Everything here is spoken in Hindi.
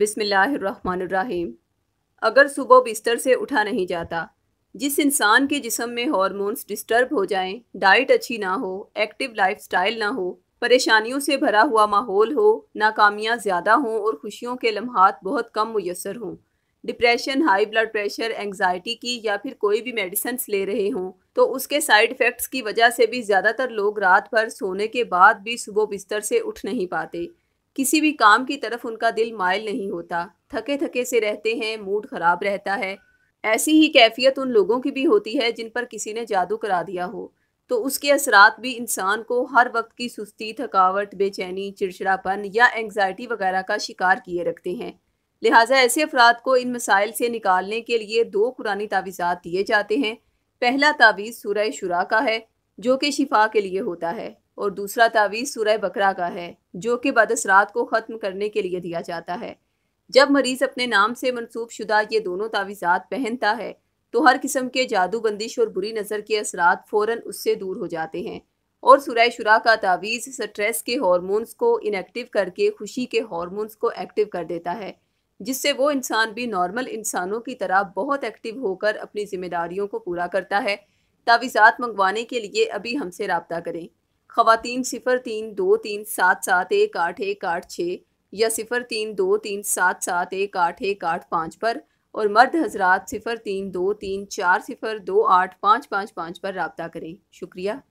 बिसमीम अगर सुबह बिस्तर से उठा नहीं जाता जिस इंसान के जिसम में हॉर्मोन्स डिस्टर्ब हो जाएं, डाइट अच्छी ना हो एक्टिव लाइफस्टाइल ना हो परेशानियों से भरा हुआ माहौल हो नाकामियाँ ज़्यादा हों और खुशियों के लम्हात बहुत कम मैसर हों depression high blood pressure anxiety की या फिर कोई भी मेडिसन्स ले रहे हों तो उसके साइड इफ़ेक्ट्स की वजह से भी ज़्यादातर लोग रात भर सोने के बाद भी सुबह बिस्तर से उठ नहीं पाते किसी भी काम की तरफ उनका दिल मायल नहीं होता थके थके से रहते हैं मूड खराब रहता है ऐसी ही कैफियत उन लोगों की भी होती है जिन पर किसी ने जादू करा दिया हो तो उसके असरात भी इंसान को हर वक्त की सुस्ती थकावट बेचैनी चिड़चिड़ापन या एंगजाइटी वगैरह का शिकार किए रखते हैं लिहाजा ऐसे अफराद को इन मसाइल से निकालने के लिए दो पुरानी तावीज़ात दिए जाते हैं पहला तावीज़ सूरह शुरा का है जो कि शिफा के लिए होता है और दूसरा तावीज़ सूरह बकरा का है जो कि बदसरात को ख़त्म करने के लिए दिया जाता है जब मरीज़ अपने नाम से मनसूब शुदा ये दोनों तावीज़ात पहनता है तो हर किस्म के जादू बंदिश और बुरी नज़र के असरा फ़ौर उससे दूर हो जाते हैं और सुरह शुरा का तावीज़ स्ट्रेस के हॉर्मोन्स को इनएक्टिव करके खुशी के हॉर्मोन्स को एक्टिव कर देता है जिससे वो इंसान भी नॉर्मल इंसानों की तरह बहुत एक्टिव होकर अपनी जिम्मेदारियों को पूरा करता है तावीज़ात मंगवाने के लिए अभी हमसे रबता करें खातन सिफर तीन दो तीन सात सात एक आठ एक आठ छः या सिफर तीन दो तीन सात सात एक आठ एक आठ पाँच पर और मर्द हजरात सिफर तीन दो तीन चार सिफर दो आठ पाँच पाँच पाँच पर रबता करें शुक्रिया